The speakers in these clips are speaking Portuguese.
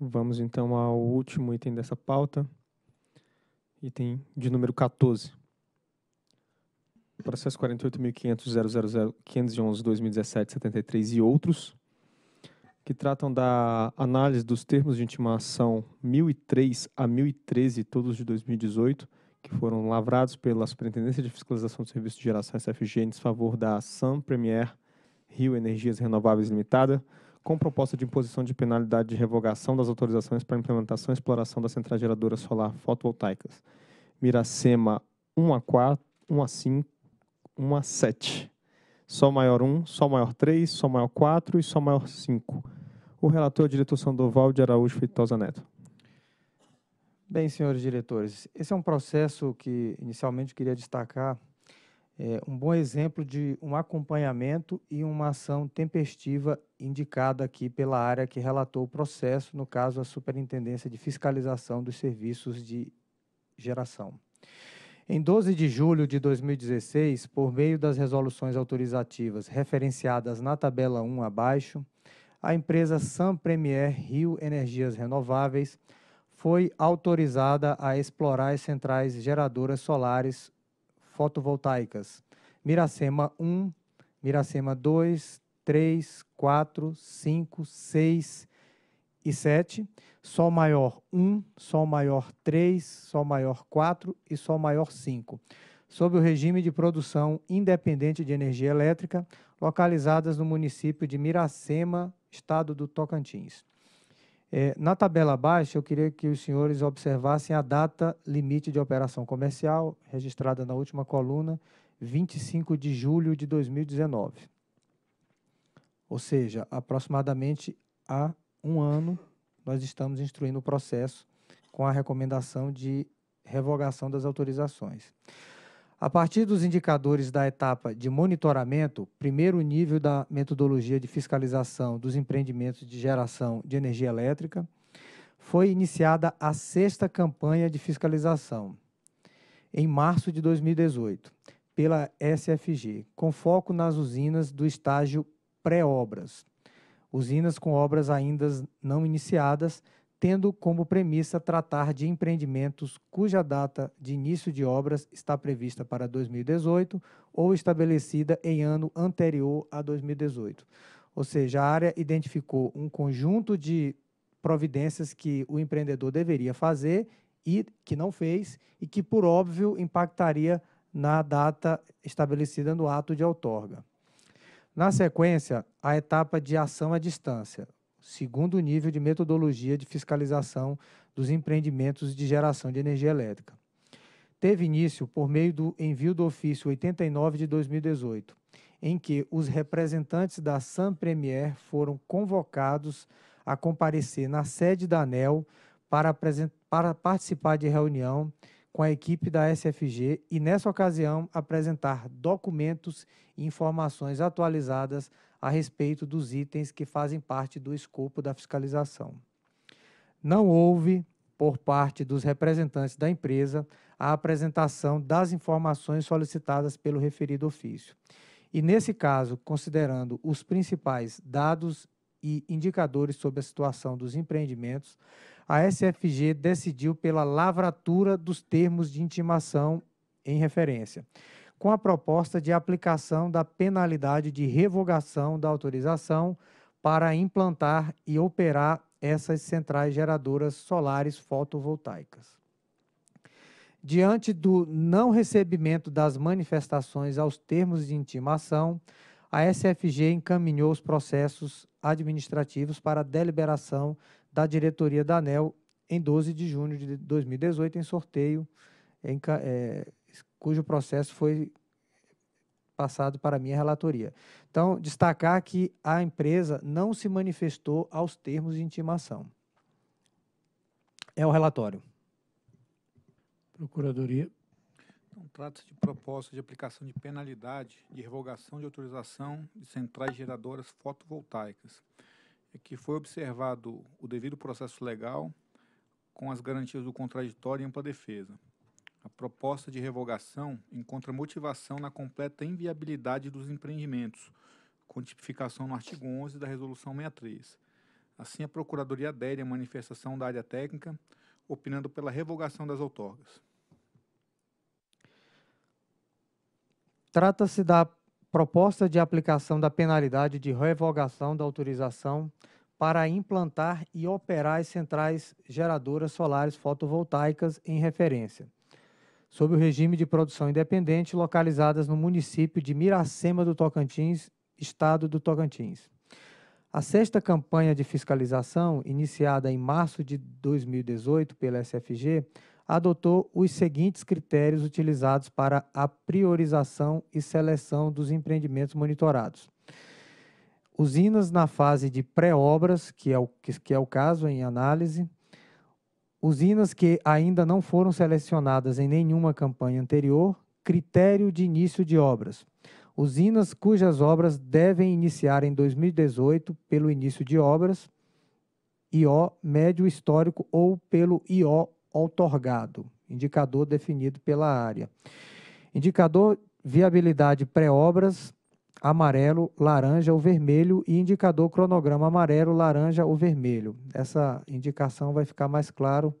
Vamos então ao último item dessa pauta, item de número 14. Processo 48.500.000.511.2017.73 e outros, que tratam da análise dos termos de intimação 1003 a 1013, todos de 2018, que foram lavrados pela Superintendência de Fiscalização do Serviço de Geração SFG em desfavor da Sam Premier Rio Energias Renováveis Limitada, com proposta de imposição de penalidade de revogação das autorizações para implementação e exploração das centrais geradoras solar fotovoltaicas. Miracema 1 a 4, 1 a 5, 1 a 7. Sol maior 1, Sol maior 3, Sol maior 4 e Sol maior 5. O relator é o diretor Sandoval de Araújo Feitosa Neto. Bem, senhores diretores, esse é um processo que inicialmente queria destacar é, um bom exemplo de um acompanhamento e uma ação tempestiva indicada aqui pela área que relatou o processo, no caso, a Superintendência de Fiscalização dos Serviços de Geração. Em 12 de julho de 2016, por meio das resoluções autorizativas referenciadas na tabela 1 abaixo, a empresa Sam Premier Rio Energias Renováveis foi autorizada a explorar as centrais geradoras solares fotovoltaicas. Miracema 1, Miracema 2, 3, 4, 5, 6 e 7. Sol maior 1, Sol maior 3, Sol maior 4 e Sol maior 5. Sob o regime de produção independente de energia elétrica, localizadas no município de Miracema, estado do Tocantins. É, na tabela abaixo, eu queria que os senhores observassem a data limite de operação comercial, registrada na última coluna, 25 de julho de 2019. Ou seja, aproximadamente há um ano, nós estamos instruindo o processo com a recomendação de revogação das autorizações. A partir dos indicadores da etapa de monitoramento, primeiro nível da metodologia de fiscalização dos empreendimentos de geração de energia elétrica, foi iniciada a sexta campanha de fiscalização, em março de 2018, pela SFG, com foco nas usinas do estágio pré-obras, usinas com obras ainda não iniciadas, tendo como premissa tratar de empreendimentos cuja data de início de obras está prevista para 2018 ou estabelecida em ano anterior a 2018. Ou seja, a área identificou um conjunto de providências que o empreendedor deveria fazer e que não fez e que, por óbvio, impactaria na data estabelecida no ato de outorga. Na sequência, a etapa de ação à distância segundo nível de metodologia de fiscalização dos empreendimentos de geração de energia elétrica. Teve início por meio do envio do ofício 89 de 2018, em que os representantes da Sam Premier foram convocados a comparecer na sede da ANEL para, para participar de reunião com a equipe da SFG e, nessa ocasião, apresentar documentos e informações atualizadas a respeito dos itens que fazem parte do escopo da fiscalização. Não houve, por parte dos representantes da empresa, a apresentação das informações solicitadas pelo referido ofício. E, nesse caso, considerando os principais dados e indicadores sobre a situação dos empreendimentos, a SFG decidiu pela lavratura dos termos de intimação em referência, com a proposta de aplicação da penalidade de revogação da autorização para implantar e operar essas centrais geradoras solares fotovoltaicas. Diante do não recebimento das manifestações aos termos de intimação, a SFG encaminhou os processos administrativos para a deliberação da diretoria da ANEL em 12 de junho de 2018, em sorteio em, é, cujo processo foi passado para minha relatoria. Então, destacar que a empresa não se manifestou aos termos de intimação. É o relatório. Procuradoria. Então, Trata-se de proposta de aplicação de penalidade de revogação de autorização de centrais geradoras fotovoltaicas, que foi observado o devido processo legal com as garantias do contraditório e ampla defesa a proposta de revogação encontra motivação na completa inviabilidade dos empreendimentos, com tipificação no artigo 11 da Resolução 63. Assim, a Procuradoria adere à manifestação da área técnica, opinando pela revogação das outorgas. Trata-se da proposta de aplicação da penalidade de revogação da autorização para implantar e operar as centrais geradoras solares fotovoltaicas em referência sob o regime de produção independente, localizadas no município de Miracema do Tocantins, estado do Tocantins. A sexta campanha de fiscalização, iniciada em março de 2018 pela SFG, adotou os seguintes critérios utilizados para a priorização e seleção dos empreendimentos monitorados. Usinas na fase de pré-obras, que, é o, que, que é o caso em análise, Usinas que ainda não foram selecionadas em nenhuma campanha anterior, critério de início de obras. Usinas cujas obras devem iniciar em 2018 pelo início de obras, IO médio histórico ou pelo IO outorgado, indicador definido pela área. Indicador viabilidade pré-obras, amarelo, laranja ou vermelho e indicador cronograma amarelo, laranja ou vermelho. Essa indicação vai ficar mais claro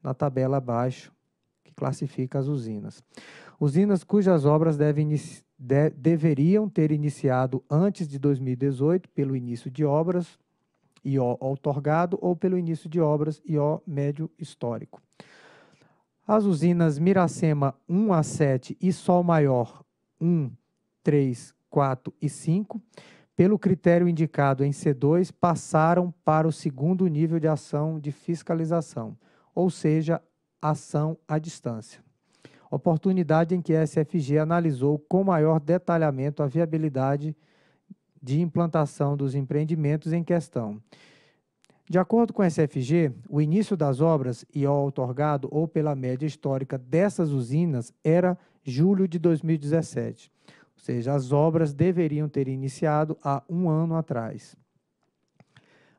na tabela abaixo, que classifica as usinas. Usinas cujas obras devem de, deveriam ter iniciado antes de 2018 pelo início de obras, IO outorgado, ou pelo início de obras, IO médio histórico. As usinas Miracema 1 a 7 e Sol Maior 1, 3, 4 e 5, pelo critério indicado em C2, passaram para o segundo nível de ação de fiscalização, ou seja, ação à distância. Oportunidade em que a SFG analisou com maior detalhamento a viabilidade de implantação dos empreendimentos em questão. De acordo com a SFG, o início das obras e ao otorgado ou pela média histórica dessas usinas era julho de 2017 seja, as obras deveriam ter iniciado há um ano atrás.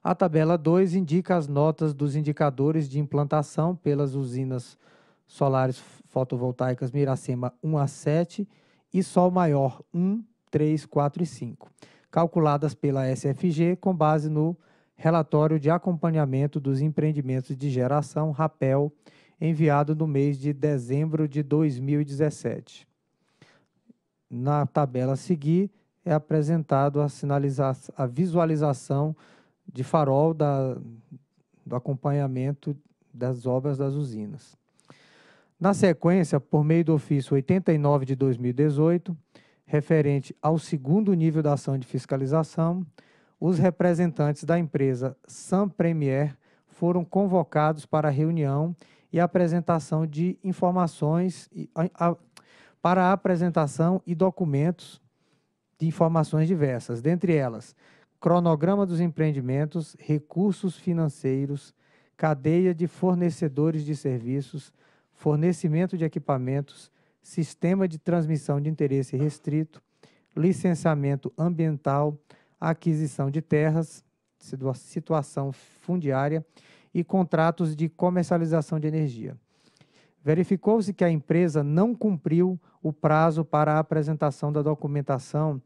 A tabela 2 indica as notas dos indicadores de implantação pelas usinas solares fotovoltaicas Miracema 1 a 7 e Sol Maior 1, 3, 4 e 5, calculadas pela SFG com base no relatório de acompanhamento dos empreendimentos de geração RAPEL enviado no mês de dezembro de 2017. Na tabela a seguir é apresentado a, sinalizar, a visualização de farol da, do acompanhamento das obras das usinas. Na sequência, por meio do ofício 89 de 2018, referente ao segundo nível da ação de fiscalização, os representantes da empresa Sam Premier foram convocados para reunião e apresentação de informações para a apresentação e documentos de informações diversas, dentre elas cronograma dos empreendimentos, recursos financeiros, cadeia de fornecedores de serviços, fornecimento de equipamentos, sistema de transmissão de interesse restrito, licenciamento ambiental, aquisição de terras, situação fundiária e contratos de comercialização de energia verificou-se que a empresa não cumpriu o prazo para a apresentação da documentação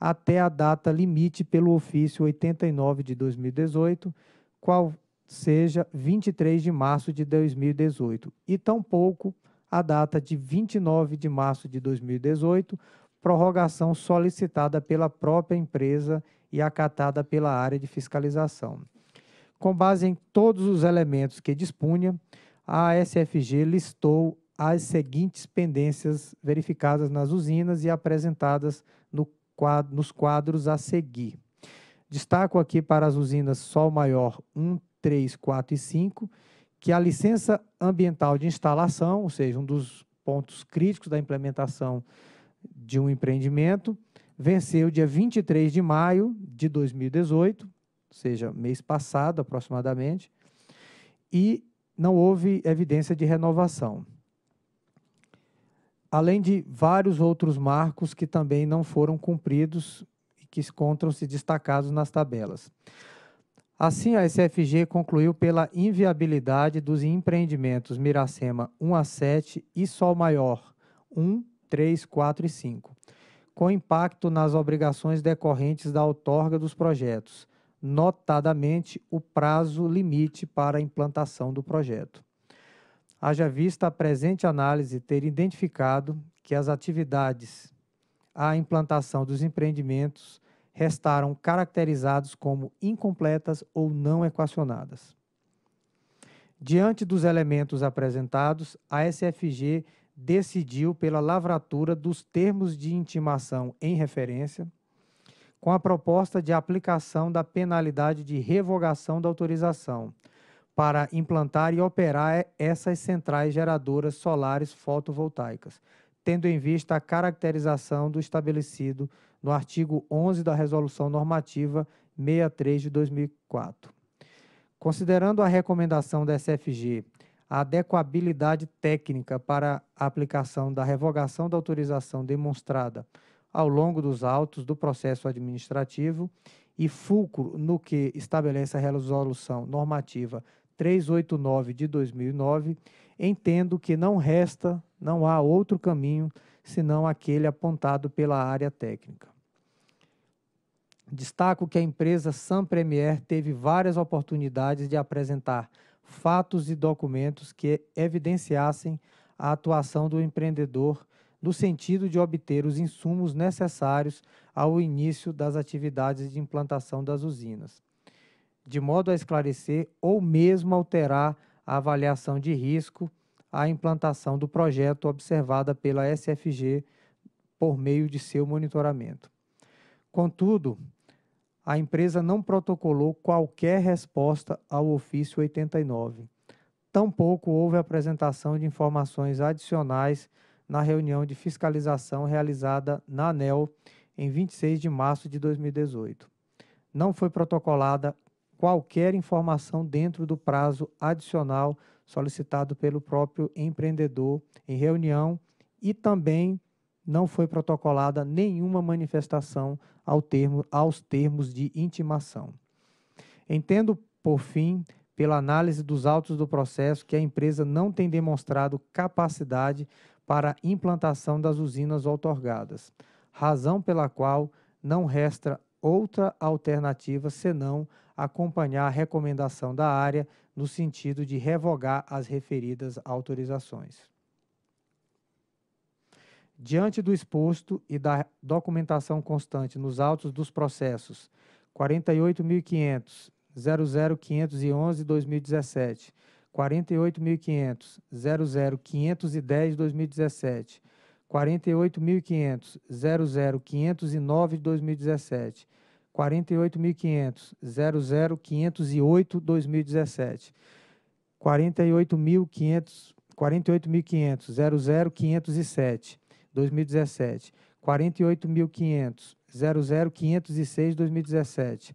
até a data limite pelo ofício 89 de 2018, qual seja 23 de março de 2018, e tampouco a data de 29 de março de 2018, prorrogação solicitada pela própria empresa e acatada pela área de fiscalização. Com base em todos os elementos que dispunha, a SFG listou as seguintes pendências verificadas nas usinas e apresentadas no quadro, nos quadros a seguir. Destaco aqui para as usinas Sol Maior 1, 3, 4 e 5, que a licença ambiental de instalação, ou seja, um dos pontos críticos da implementação de um empreendimento, venceu dia 23 de maio de 2018, ou seja, mês passado aproximadamente, e não houve evidência de renovação. Além de vários outros marcos que também não foram cumpridos e que encontram-se destacados nas tabelas. Assim, a SFG concluiu pela inviabilidade dos empreendimentos Miracema 1 a 7 e Sol Maior 1, 3, 4 e 5, com impacto nas obrigações decorrentes da outorga dos projetos, notadamente o prazo limite para a implantação do projeto. Haja vista a presente análise ter identificado que as atividades à implantação dos empreendimentos restaram caracterizados como incompletas ou não equacionadas. Diante dos elementos apresentados, a SFG decidiu pela lavratura dos termos de intimação em referência, com a proposta de aplicação da penalidade de revogação da autorização para implantar e operar essas centrais geradoras solares fotovoltaicas, tendo em vista a caracterização do estabelecido no artigo 11 da Resolução Normativa 63 de 2004. Considerando a recomendação da SFG a adequabilidade técnica para a aplicação da revogação da autorização demonstrada ao longo dos autos do processo administrativo e fulcro no que estabelece a resolução normativa 389 de 2009, entendo que não resta, não há outro caminho senão aquele apontado pela área técnica. Destaco que a empresa Sam Premier teve várias oportunidades de apresentar fatos e documentos que evidenciassem a atuação do empreendedor no sentido de obter os insumos necessários ao início das atividades de implantação das usinas, de modo a esclarecer ou mesmo alterar a avaliação de risco à implantação do projeto observada pela SFG por meio de seu monitoramento. Contudo, a empresa não protocolou qualquer resposta ao ofício 89. Tampouco houve apresentação de informações adicionais na reunião de fiscalização realizada na ANEL em 26 de março de 2018. Não foi protocolada qualquer informação dentro do prazo adicional solicitado pelo próprio empreendedor em reunião e também não foi protocolada nenhuma manifestação ao termo, aos termos de intimação. Entendo, por fim, pela análise dos autos do processo, que a empresa não tem demonstrado capacidade para implantação das usinas outorgadas, razão pela qual não resta outra alternativa senão acompanhar a recomendação da área no sentido de revogar as referidas autorizações. Diante do exposto e da documentação constante nos autos dos processos 48.500, 00511, 2017, 48.500 00510 2017, 48.500 00509 2017, 48.500 00508 2017, 48.500 48.500 00507 2017, 48.500 00506 2017,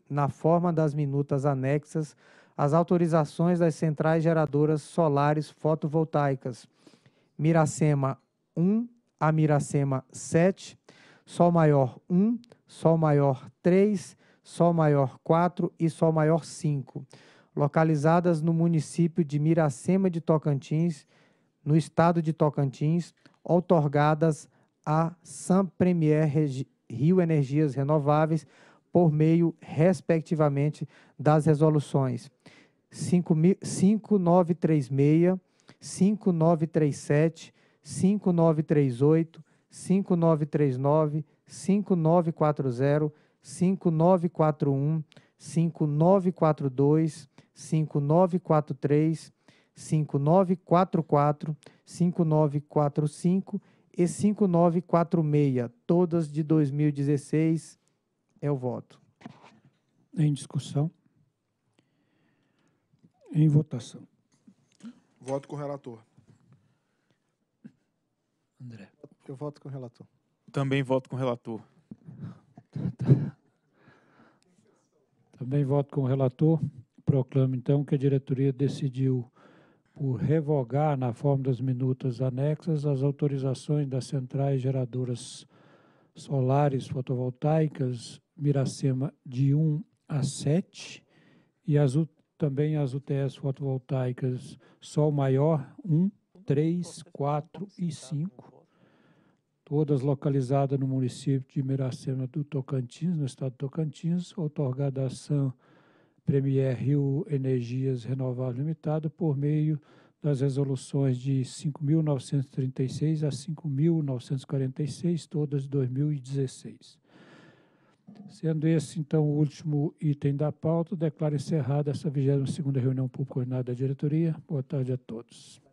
na forma das minutas anexas, as autorizações das centrais geradoras solares fotovoltaicas Miracema 1 a Miracema 7, Sol maior 1, Sol maior 3, Sol maior 4 e Sol maior 5, localizadas no município de Miracema de Tocantins, no estado de Tocantins, outorgadas a San Premier Rio Energias Renováveis por meio, respectivamente, das resoluções 5936, 5937, 5938, 5939, 5940, 5941, 5942, 5943, 5944, 5945 e 5946, todas de 2016 é o voto. Em discussão. Em votação. Voto com o relator. André. Eu voto com o relator. Também voto com o relator. Também voto com o relator. Proclamo, então, que a diretoria decidiu por revogar, na forma das minutas anexas, as autorizações das centrais geradoras solares fotovoltaicas Miracema de 1 a 7 e as, também as UTS fotovoltaicas Sol Maior 1, 3, 4 e 5, todas localizadas no município de Miracema do Tocantins, no estado do Tocantins, otorgada a ação Premier Rio Energias Renováveis Limitada por meio das resoluções de 5.936 a 5.946, todas de 2016. Sendo esse, então, o último item da pauta, declaro encerrada essa 22ª reunião pública ordinária da diretoria. Boa tarde a todos.